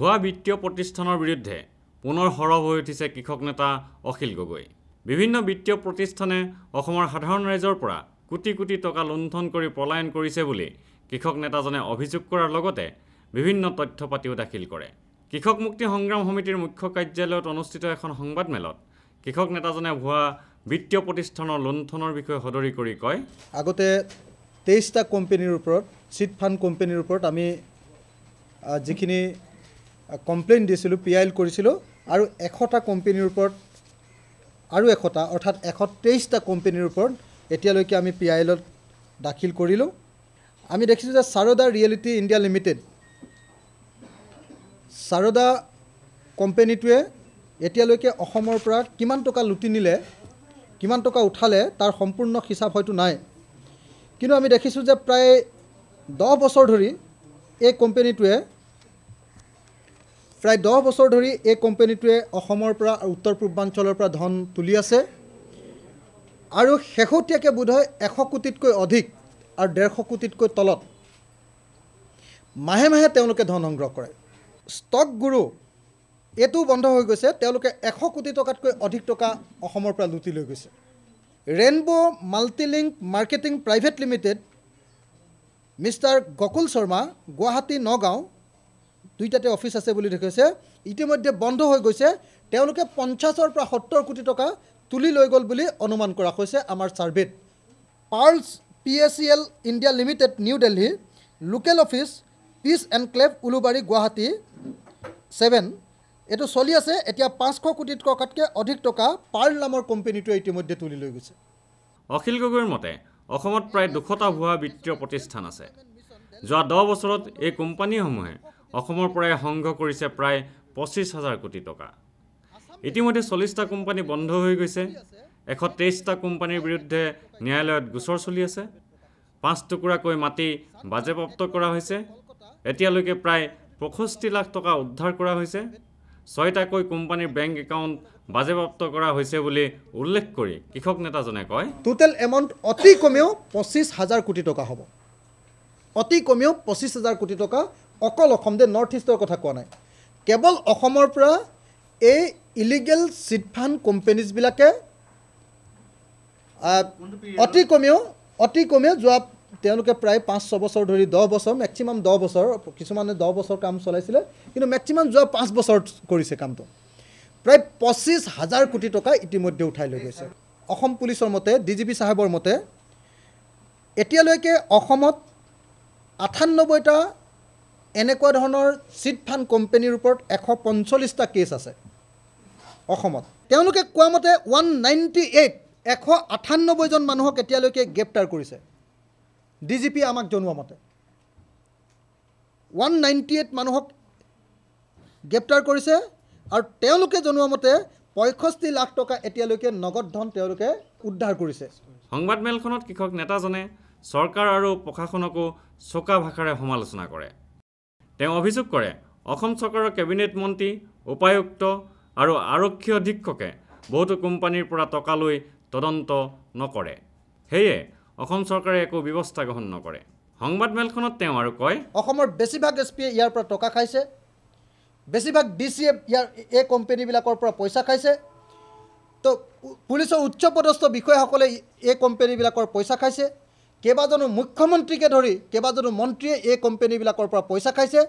ভুৱা বিত্তীয় প্ৰতিষ্ঠানৰ বিৰুদ্ধে পুনৰ সৰব হৈ উঠিছে কৃষক নেতা অখিল গগৈ বিভিন্ন বিত্তীয় প্ৰতিষ্ঠানে অসমৰ সাধাৰণ ৰাইজৰ পৰা কোটি কোটি টকা লুণ্ঠন কৰি পলায়ন কৰিছে বুলি কৃষক নেতাজনে অভিযোগ কৰাৰ লগতে বিভিন্ন তথ্য পাতিও দাখিল কৰে কৃষক মুক্তি সংগ্ৰাম সমিতিৰ মুখ্য কাৰ্যালয়ত অনুষ্ঠিত এখন সংবাদমেলত কৃষক নেতাজনে ভুৱা বিত্তীয় প্ৰতিষ্ঠানৰ লুণ্ঠনৰ বিষয়ে সদৰি কৰি কয় আগতে তেইছটা কোম্পেনীৰ ওপৰত চিট ফাণ্ড কোম্পেনীৰ ওপৰত আমি যিখিনি কমপ্লেইন দিছিলোঁ পি আই এল কৰিছিলোঁ আৰু এশটা কোম্পেনীৰ ওপৰত আৰু এশটা অৰ্থাৎ এশ তেইছটা কোম্পেনীৰ ওপৰত এতিয়ালৈকে আমি পি আই এলত দাখিল কৰিলোঁ আমি দেখিছোঁ যে Saradha realty India limited Saradha কোম্পেনীটোৱে এতিয়ালৈকে অসমৰ পৰা কিমান টকা লুটি নিলে কিমান টকা উঠালে তাৰ সম্পূৰ্ণ হিচাপ হয়তো নাই কিন্তু আমি দেখিছোঁ যে প্ৰায় দহ বছৰ ধৰি এই কোম্পেনীটোৱে প্ৰায় দহ বছৰ ধৰি এই কোম্পেনীটোৱে অসমৰ পৰা উত্তৰ পূৰ্বাঞ্চলৰ পৰা ধন তুলি আছে আৰু শেহতীয়াকৈ বোধ হয় এশ কোটিতকৈ অধিক আৰু ডেৰশ কোটিতকৈ তলত মাহে মাহে তেওঁলোকে ধন সংগ্ৰহ কৰে ষ্টক গুৰু এইটো বন্ধ হৈ গৈছে তেওঁলোকে এশ কোটি টকাতকৈ অধিক টকা অসমৰ পৰা লুটি লৈ গৈছে rainbow' multilink marketing private limited mister Gokul Sharma Guwahati Nagaon দুইটাতে অফিচ আছে বুলি দেখুৱাইছে ইতিমধ্যে বন্ধ হৈ গৈছে তেওঁলোকে পঞ্চাছৰ পৰা সত্তৰ কোটি টকা তুলি লৈ গ'ল বুলি অনুমান কৰা হৈছে আমাৰ ছাৰ্ভেত Pearls P A C L India limited new Delhi local office peace enclave Ulubari Guwahati seven এইটো চলি আছে এতিয়া পাঁচশ কোটি টকাতকৈ অধিক টকা পাৰ্ল নামৰ কোম্পেনীটোৱে ইতিমধ্যে তুলি লৈ গৈছে অখিল গগৈৰ মতে অসমত প্ৰায় দুশটা ভুৱা বিত্তীয় প্ৰতিষ্ঠান আছে যোৱা দহ বছৰত এই কোম্পানীসমূহে অসমৰ পৰাই সংগ্ৰহ কৰিছে প্ৰায় পঁচিছ হাজাৰ কোটি টকা ইতিমধ্যে চল্লিছটা কোম্পানী বন্ধ হৈ গৈছে এশ তেইছটা কোম্পানীৰ বিৰুদ্ধে ন্যায়ালয়ত গোচৰ চলি আছে পাঁচ টুকুৰাকৈ মাটি বাজেপ্ৰাপ্ত কৰা হৈছে এতিয়ালৈকে প্ৰায় পয়ষষ্ঠি লাখ টকা উদ্ধাৰ কৰা হৈছে ছয়টাকৈ কোম্পানীৰ বেংক একাউণ্ট বাজেপ্ৰাপ্ত কৰা হৈছে বুলি উল্লেখ কৰি কৃষক নেতাজনে কয় টোটেল এমাউণ্ট অতি কমেও পঁচিছ হাজাৰ কোটি টকা হ'ব অতি কমেও পঁচিছ হাজাৰ কোটি টকা অকল অসম দে নৰ্থ ইষ্টৰ কথা কোৱা নাই কেৱল অসমৰ পৰা এই ইলিগেল চিট ফাণ্ড কোম্পেনীজবিলাকে অতি কমেও অতি কমেও যোৱা তেওঁলোকে প্ৰায় পাঁচ ছবছৰ ধৰি দহ বছৰ মেক্সিমাম দহ বছৰ কিছুমানে দহ বছৰ কাম চলাইছিলে কিন্তু মেক্সিমাম যোৱা পাঁচ বছৰ কৰিছে কামটো প্ৰায় পঁচিছ হাজাৰ কোটি টকা ইতিমধ্যে উঠাই লৈ গৈছে অসম পুলিচৰ মতে ডি জি পি চাহেবৰ মতে এতিয়ালৈকে অসমত আঠান্নব্বৈটা এনেকুৱা ধৰণৰ চিট ফাণ্ড কোম্পেনীৰ ওপৰত এশ পঞ্চল্লিছটা কেছ আছে অসমত তেওঁলোকে কোৱা মতে ওৱান নাইণ্টি এইট এশ আঠান্নব্বৈজন মানুহক এতিয়ালৈকে গ্ৰেপ্তাৰ কৰিছে ডি জি পি আমাক জনোৱা মতে ওৱান নাইণ্টি এইট মানুহক গ্ৰেপ্তাৰ কৰিছে আৰু তেওঁলোকে জনোৱা মতে পঁয়ষষ্ঠি লাখ টকা এতিয়ালৈকে নগদ ধন তেওঁলোকে উদ্ধাৰ কৰিছে সংবাদমেলখনত কৃষক নেতাজনে চৰকাৰ আৰু প্ৰশাসনকো চকা ভাষাৰে সমালোচনা কৰে তেওঁ অভিযোগ কৰে অসম চৰকাৰৰ কেবিনেট মন্ত্ৰী উপায়ুক্ত আৰু আৰক্ষী অধীক্ষকে বহুতো কোম্পানীৰ পৰা টকা লৈ তদন্ত নকৰে সেয়ে অসম চৰকাৰে একো ব্যৱস্থা গ্ৰহণ নকৰে সংবাদমেলখনত তেওঁ আৰু কয় অসমৰ বেছিভাগ এছ পিয়ে ইয়াৰ পৰা টকা খাইছে বেছিভাগ ডি চি এ ইয়াৰ এই কোম্পেনীবিলাকৰ পৰা পইচা খাইছে তো পুলিচৰ উচ্চপদস্থ বিষয়াসকলে এই কোম্পেনীবিলাকৰ পইচা খাইছে কেইবাজনো মুখ্যমন্ত্ৰীকে ধৰি কেইবাজনো মন্ত্ৰীয়ে এই কোম্পানীবিলাকৰ পৰা পইচা খাইছে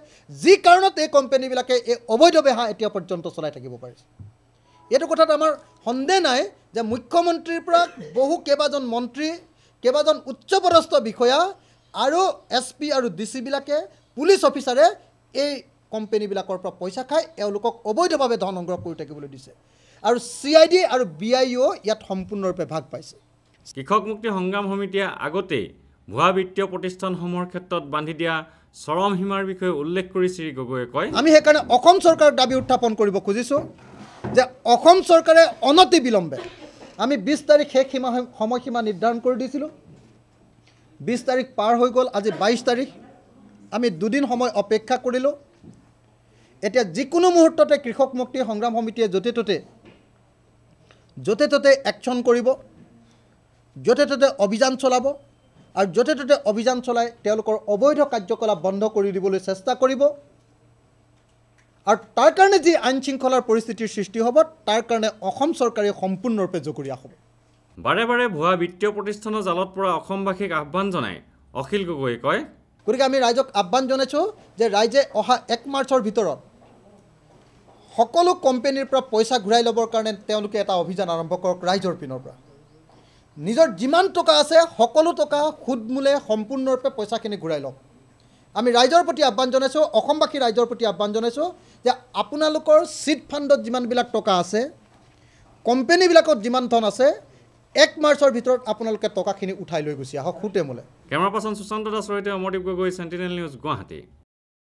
যি কাৰণত এই কোম্পানীবিলাকে এই অবৈধ বেহা এতিয়া পৰ্যন্ত চলাই থাকিব পাৰিছে এইটো কথাত আমাৰ সন্দেহ নাই যে মুখ্যমন্ত্ৰীৰ পৰা বহু কেইবাজন মন্ত্ৰী কেইবাজন উচ্চপদস্থ বিষয়া আৰু এছ পি আৰু ডি চিবিলাকে পুলিচ অফিচাৰে এই কোম্পানীবিলাকৰ পৰা পইচা খাই এওঁলোকক অবৈধভাৱে ধন সংগ্ৰহ কৰি থাকিবলৈ দিছে আৰু চি আই ডি আৰু বি আই অ' ইয়াত সম্পূৰ্ণৰূপে ভাগ পাইছে কৃষক মুক্তি সংগ্ৰাম সমিতিয়ে আগতেই ভুৱা বিত্তীয় প্ৰতিষ্ঠানসমূহৰ ক্ষেত্ৰত বান্ধি দিয়া চৰম সীমাৰ বিষয়ে উল্লেখ কৰি শ্ৰী গগৈয়ে কয় আমি সেইকাৰণে অসম চৰকাৰক দাবী উত্থাপন কৰিব খুজিছোঁ যে অসম চৰকাৰে অনতি বিলম্বে আমি বিছ তাৰিখ শেষ সীমা সময়সীমা নিৰ্ধাৰণ কৰি দিছিলোঁ বিছ তাৰিখ পাৰ হৈ গ'ল আজি বাইছ তাৰিখ আমি দুদিন সময় অপেক্ষা কৰিলোঁ এতিয়া যিকোনো মুহূৰ্ততে কৃষক মুক্তি সংগ্ৰাম সমিতিয়ে য'তে ত'তে য'তে ত'তে একশ্যন কৰিব য'তে ত'তে অভিযান চলাব আৰু য'তে ত'তে অভিযান চলাই তেওঁলোকৰ অবৈধ কাৰ্যকলাপ বন্ধ কৰি দিবলৈ চেষ্টা কৰিব আৰু তাৰ কাৰণে যি আইন শৃংখলাৰ পৰিস্থিতিৰ সৃষ্টি হ'ব তাৰ কাৰণে অসম চৰকাৰে সম্পূৰ্ণৰূপে জগৰীয়া হ'ব বাৰে বাৰে ভুৱা বিত্তীয় প্ৰতিষ্ঠানৰ জালত পৰা অসমবাসীক আহ্বান জনাই অখিল গগৈয়ে কয় গতিকে আমি ৰাইজক আহ্বান জনাইছোঁ যে ৰাইজে অহা এক মাৰ্চৰ ভিতৰত সকলো কোম্পেনীৰ পৰা পইচা ঘূৰাই ল'বৰ কাৰণে তেওঁলোকে এটা অভিযান আৰম্ভ কৰক ৰাইজৰ পিনৰ পৰা নিজৰ যিমান টকা আছে সকলো টকা সুদমূলে সম্পূৰ্ণৰূপে পইচাখিনি ঘূৰাই লওক আমি ৰাইজৰ প্ৰতি আহ্বান জনাইছোঁ অসমবাসী ৰাইজৰ প্ৰতি আহ্বান জনাইছোঁ যে আপোনালোকৰ চিট ফাণ্ডত যিমানবিলাক টকা আছে কোম্পেনীবিলাকত যিমান ধন আছে এক মাৰ্চৰ ভিতৰত আপোনালোকে টকাখিনি উঠাই লৈ গুচি আহক সুতে মোলে camera person Sushanta Das Amardeep Gogoi Sentinel news Guwahati